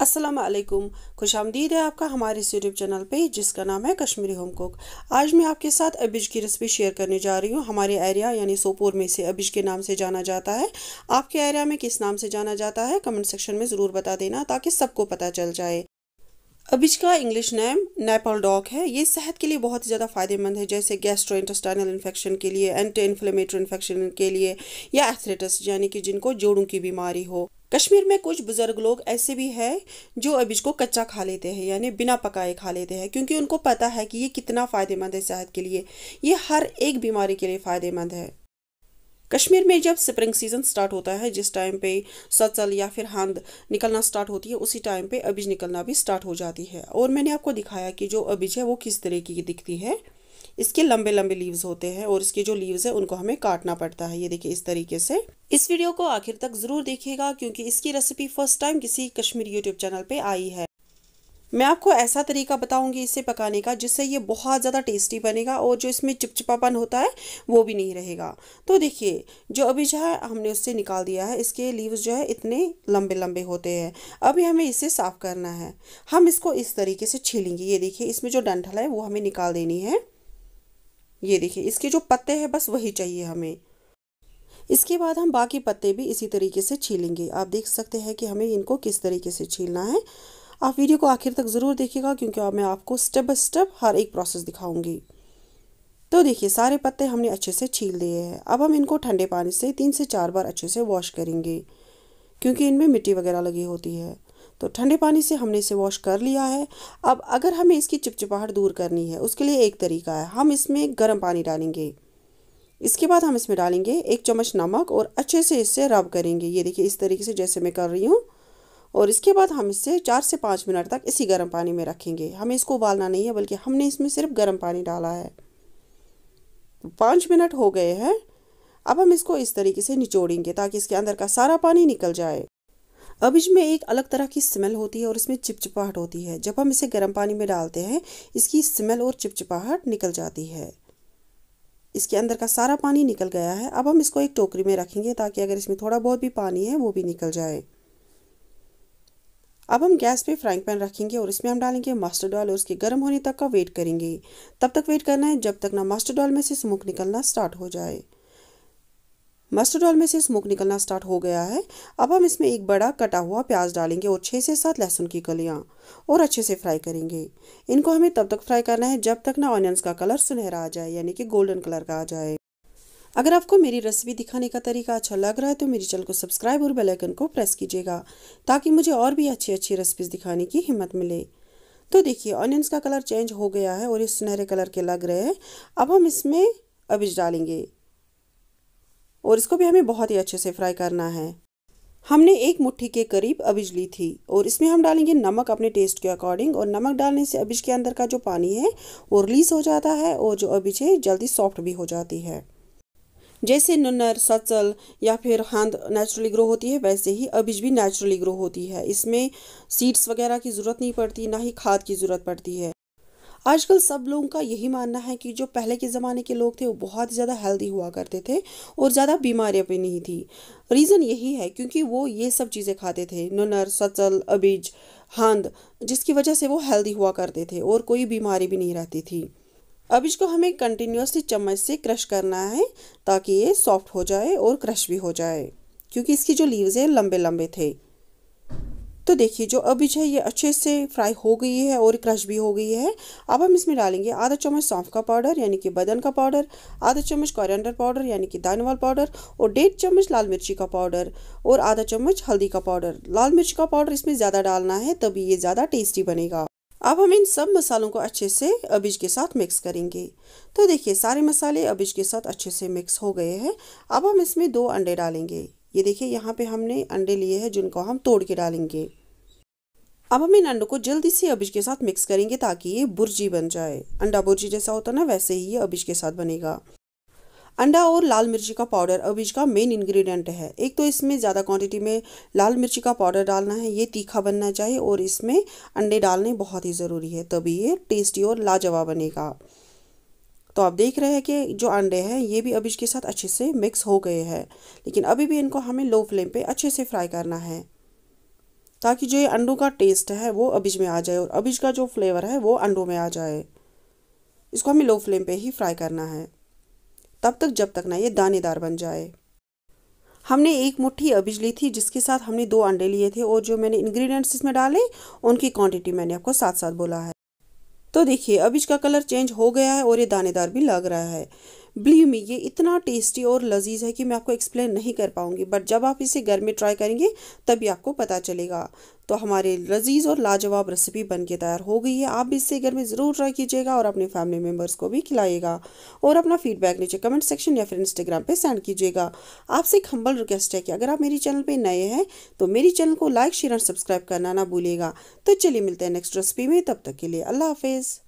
असलकुम खुश आमदीद है आपका हमारे इस यूट्यूब चैनल पे जिसका नाम है कश्मीरी होम कुक आज मैं आपके साथ अबिज की रेसिपी शेयर करने जा रही हूँ हमारे एरिया यानी सोपोर में इसे अबिज के नाम से जाना जाता है आपके एरिया में किस नाम से जाना जाता है कमेंट सेक्शन में ज़रूर बता देना ताकि सबको पता चल जाए अबिज का इंग्लिश नेम नेपाल डॉग है ये सेहत के लिए बहुत ही ज़्यादा फ़ायदेमंद है जैसे गैस्ट्रो इंटस्टाइनल इन्फेक्शन के लिए एंटी इन्फ्लेमेटरी इन्फेक्शन के लिए या एथरेटस यानी कि जिनको जोड़ों की बीमारी हो कश्मीर में कुछ बुज़ुर्ग लोग ऐसे भी हैं जो अबिज को कच्चा खा लेते हैं यानी बिना पकाए खा लेते हैं क्योंकि उनको पता है कि ये कितना फ़ायदेमंद है सेहत के लिए ये हर एक बीमारी के लिए फ़ायदेमंद है कश्मीर में जब स्प्रिंग सीज़न स्टार्ट होता है जिस टाइम पे सचल या फिर हंद निकलना स्टार्ट होती है उसी टाइम पे अबिज निकलना भी स्टार्ट हो जाती है और मैंने आपको दिखाया कि जो अबिज है वो किस तरह की दिखती है इसके लंबे लंबे लीव्स होते हैं और इसके जो लीव्स है उनको हमें काटना पड़ता है ये देखिए इस तरीके से इस वीडियो को आखिर तक ज़रूर देखिएगा क्योंकि इसकी रेसिपी फर्स्ट टाइम किसी कश्मीरी यूट्यूब चैनल पर आई है मैं आपको ऐसा तरीका बताऊंगी इसे पकाने का जिससे ये बहुत ज़्यादा टेस्टी बनेगा और जो इसमें चिपचिपापन होता है वो भी नहीं रहेगा तो देखिए जो अभी जो है हमने उससे निकाल दिया है इसके लीव्स जो है इतने लंबे लंबे होते हैं अभी हमें इसे साफ़ करना है हम इसको इस तरीके से छीलेंगे ये देखिए इसमें जो डंठल है वो हमें निकाल देनी है ये देखिए इसके जो पत्ते हैं बस वही चाहिए हमें इसके बाद हम बाकी पत्ते भी इसी तरीके से छीलेंगे आप देख सकते हैं कि हमें इनको किस तरीके से छीलना है आप वीडियो को आखिर तक ज़रूर देखिएगा क्योंकि मैं आपको स्टेप बाय स्टेप हर एक प्रोसेस दिखाऊंगी तो देखिए सारे पत्ते हमने अच्छे से छील दिए हैं अब हम इनको ठंडे पानी से तीन से चार बार अच्छे से वॉश करेंगे क्योंकि इनमें मिट्टी वगैरह लगी होती है तो ठंडे पानी से हमने इसे वॉश कर लिया है अब अगर हमें इसकी चिपचिपाहट दूर करनी है उसके लिए एक तरीका है हम इसमें गर्म पानी डालेंगे इसके बाद हम इसमें डालेंगे एक चम्मच नमक और अच्छे से इससे रब करेंगे ये देखिए इस तरीके से जैसे मैं कर रही हूँ और इसके बाद हम इसे चार से पाँच मिनट तक इसी गर्म पानी में रखेंगे हमें इसको उबालना नहीं है बल्कि हमने इसमें सिर्फ गर्म पानी डाला है पाँच मिनट हो गए हैं अब हम इसको इस तरीके से निचोड़ेंगे ताकि इसके अंदर का सारा पानी निकल जाए अब इसमें एक अलग तरह की स्मेल होती है और इसमें चिपचिपाहट होती है जब हम इसे गर्म पानी में डालते हैं इसकी स्मेल और चिपचिपाहट निकल जाती है इसके अंदर का सारा पानी निकल गया है अब हम इसको एक टोकरी में रखेंगे ताकि अगर इसमें थोड़ा बहुत भी पानी है वो भी निकल जाए अब हम गैस पे फ्राइंग पैन रखेंगे और इसमें हम डालेंगे मास्टर डॉल और उसके गर्म होने तक का वेट करेंगे तब तक वेट करना है जब तक ना मास्टर डॉल में से स्मोक निकलना स्टार्ट हो जाए मस्टर्ड ऑयल में से स्मोक निकलना स्टार्ट हो गया है अब हम इसमें एक बड़ा कटा हुआ प्याज डालेंगे और छः से सात लहसुन की कलियाँ और अच्छे से फ्राई करेंगे इनको हमें तब तक फ्राई करना है जब तक ना ऑनियंस का कलर सुनहरा आ जाए यानी कि गोल्डन कलर का आ जाए अगर आपको मेरी रेसिपी दिखाने का तरीका अच्छा लग रहा है तो मेरे चैनल को सब्सक्राइब और बेल आइकन को प्रेस कीजिएगा ताकि मुझे और भी अच्छी अच्छी रेसिपीज दिखाने की हिम्मत मिले तो देखिए ऑनियंस का कलर चेंज हो गया है और ये सुनहरे कलर के लग रहे हैं अब हम इसमें अबिज डालेंगे और इसको भी हमें बहुत ही अच्छे से फ्राई करना है हमने एक मुट्ठी के करीब अबिज ली थी और इसमें हम डालेंगे नमक अपने टेस्ट के अकॉर्डिंग और नमक डालने से अबिज के अंदर का जो पानी है वो रिलीज़ हो जाता है और जो अबिज है जल्दी सॉफ्ट भी हो जाती है जैसे नन्नर सचल या फिर हंद नेचुरली ग्रो होती है वैसे ही अबिज भी नेचुरली ग्रो होती है इसमें सीड्स वगैरह की ज़रूरत नहीं पड़ती ना ही खाद की ज़रूरत पड़ती है आजकल सब लोगों का यही मानना है कि जो पहले के ज़माने के लोग थे वो बहुत ज़्यादा हेल्दी हुआ करते थे और ज़्यादा बीमारियाँ भी नहीं थी रीज़न यही है क्योंकि वो ये सब चीज़ें खाते थे नुनर सचल अबीज हंद जिसकी वजह से वो हेल्दी हुआ करते थे और कोई बीमारी भी नहीं रहती थी अब इसको हमें कंटिन्यूसली चम्मच से क्रश करना है ताकि ये सॉफ्ट हो जाए और क्रश भी हो जाए क्योंकि इसकी जो लीव्स हैं लंबे लंबे थे तो देखिए जो अबिज है ये अच्छे से फ्राई हो गई है और क्रश भी हो गई है अब हम इसमें डालेंगे आधा चम्मच सौंफ का पाउडर यानी कि बदन का पाउडर आधा चम्मच कॉरियंडर पाउडर यानी कि दानवाल पाउडर और डेढ़ चम्मच लाल मिर्ची का पाउडर और आधा चम्मच हल्दी का पाउडर लाल मिर्च का पाउडर इसमें ज़्यादा डालना है तभी ये ज़्यादा टेस्टी बनेगा अब हम इन सब मसालों को अच्छे से अबिज के साथ मिक्स करेंगे तो देखिए सारे मसाले अबिज के साथ अच्छे से मिक्स हो गए हैं अब हम इसमें दो अंडे डालेंगे ये देखिए यहाँ पे हमने अंडे लिए हैं जिनको हम तोड़ के डालेंगे अब हम इन अंडों को जल्दी से अबिश के साथ मिक्स करेंगे ताकि ये बुर्जी बन जाए अंडा बुर्जी जैसा होता ना वैसे ही ये अबिश के साथ बनेगा अंडा और लाल मिर्ची का पाउडर अबिश का मेन इंग्रेडिएंट है एक तो इसमें ज़्यादा क्वांटिटी में लाल मिर्ची का पाउडर डालना है ये तीखा बनना चाहिए और इसमें अंडे डालने बहुत ही ज़रूरी है तभी ये टेस्टी और लाजवाब बनेगा तो आप देख रहे हैं कि जो अंडे हैं ये भी अबिश के साथ अच्छे से मिक्स हो गए हैं लेकिन अभी भी इनको हमें लो फ्लेम पर अच्छे से फ्राई करना है ताकि जो ये अंडों का टेस्ट है वो अबिज में आ जाए और अबिज का जो फ्लेवर है वो अंडों में आ जाए इसको हमें लो फ्लेम पे ही फ्राई करना है तब तक जब तक ना ये दानेदार बन जाए हमने एक मुट्ठी अबिज ली थी जिसके साथ हमने दो अंडे लिए थे और जो मैंने इन्ग्रीडियंट्स इसमें डाले उनकी क्वान्टिटी मैंने आपको साथ साथ बोला है तो देखिए अबिज का कलर चेंज हो गया है और ये दानेदार भी लग रहा है बिलीव मी ये इतना टेस्टी और लजीज है कि मैं आपको एक्सप्लेन नहीं कर पाऊँगी बट जब आप इसे घर में ट्राई करेंगे तभी आपको पता चलेगा तो हमारे लजीज और लाजवाब रेसिपी बन के तैयार हो गई है आप इसे घर में ज़रूर ट्राई कीजिएगा और अपने फैमिली मेम्बर्स को भी खिलाइएगा और अपना फीडबैक नीचे कमेंट सेक्शन या फिर इंस्टाग्राम पे सेंड कीजिएगा आपसे एक हम्बल रिक्वेस्ट है कि अगर आप मेरी चैनल पे नए हैं तो मेरी चैनल को लाइक शेयर और सब्सक्राइब करना ना भूलेगा तो चलिए मिलते हैं नेक्स्ट रेसिपी में तब तक के लिए अल्लाह हाफिज़